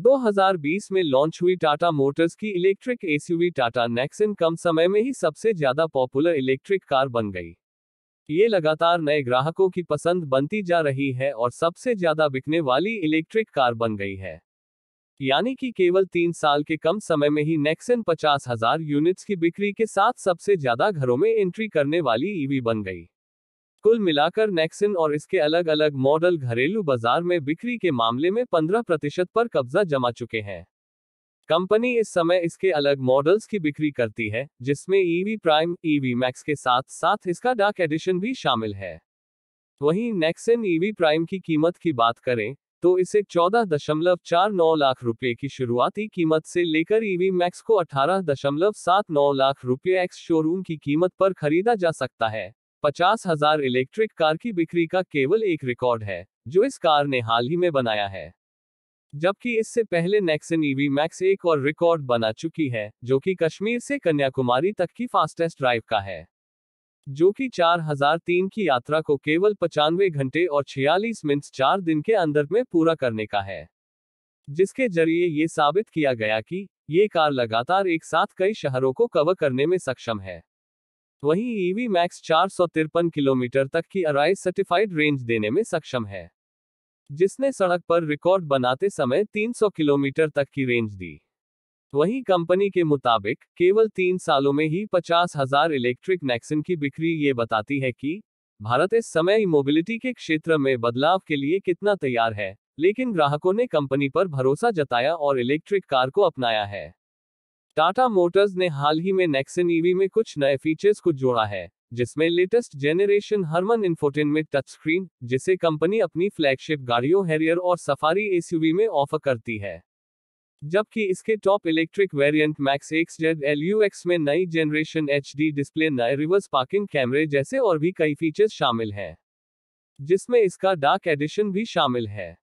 2020 में लॉन्च हुई टाटा मोटर्स की इलेक्ट्रिक एसयूवी टाटा नेक्सन कम समय में ही सबसे ज्यादा पॉपुलर इलेक्ट्रिक कार बन गई ये लगातार नए ग्राहकों की पसंद बनती जा रही है और सबसे ज्यादा बिकने वाली इलेक्ट्रिक कार बन गई है यानी कि केवल तीन साल के कम समय में ही नेक्सन पचास हजार यूनिट्स की बिक्री के साथ सबसे ज्यादा घरों में एंट्री करने वाली ईवी e बन गई कुल मिलाकर नेक्सन और इसके अलग अलग मॉडल घरेलू बाजार में बिक्री के मामले में 15 प्रतिशत पर कब्जा जमा चुके हैं कंपनी इस समय इसके अलग मॉडल्स की बिक्री करती है जिसमें ईवी प्राइम ईवी मैक्स के साथ साथ इसका डाक एडिशन भी शामिल है वहीं नेक्सन ईवी प्राइम की कीमत की बात करें तो इसे 14.49 लाख रुपए की शुरुआती कीमत से लेकर ईवी e मैक्स को 18.79 लाख रुपए एक्स शोरूम की कीमत पर खरीदा जा सकता है पचास हजार इलेक्ट्रिक कार की बिक्री का केवल एक रिकॉर्ड है जो इस कार ने हाल ही में बनाया है जबकि इससे पहले नेक्सन ईवी मैक्स एक और रिकॉर्ड बना चुकी है जो कि कश्मीर से कन्याकुमारी तक की फास्टेस्ट ड्राइव का है जो कि 4003 की यात्रा को केवल पचानवे घंटे और 46 मिनट चार दिन के अंदर में पूरा करने का है जिसके जरिए ये साबित किया गया कि ये कार लगातार एक साथ कई शहरों को कवर करने में सक्षम है वही ईवी e मैक्स चार किलोमीटर तक की अराइज सर्टिफाइड रेंज देने में सक्षम है जिसने सड़क पर रिकॉर्ड बनाते समय 300 किलोमीटर तक की रेंज दी वही कंपनी के मुताबिक केवल तीन सालों में ही पचास हजार इलेक्ट्रिक नेक्सन की बिक्री ये बताती है कि भारत इस समय मोबिलिटी के क्षेत्र में बदलाव के लिए कितना तैयार है लेकिन ग्राहकों ने कंपनी पर भरोसा जताया और इलेक्ट्रिक कार को अपनाया है टाटा मोटर्स ने हाल ही में नेक्सन ईवी e में कुछ नए फीचर्स को जोड़ा है जिसमें latest generation Harman infotainment touch screen जिसे कंपनी अपनी फ्लैगशिप गाड़ियों हैरियर और सफारी एसयूवी में ऑफर करती है जबकि इसके top electric variant Max X Z L में नई जनरेशन एच डिस्प्ले नए रिवर्स पार्किंग कैमरे जैसे और भी कई फीचर्स शामिल हैं जिसमें इसका डार्क एडिशन भी शामिल है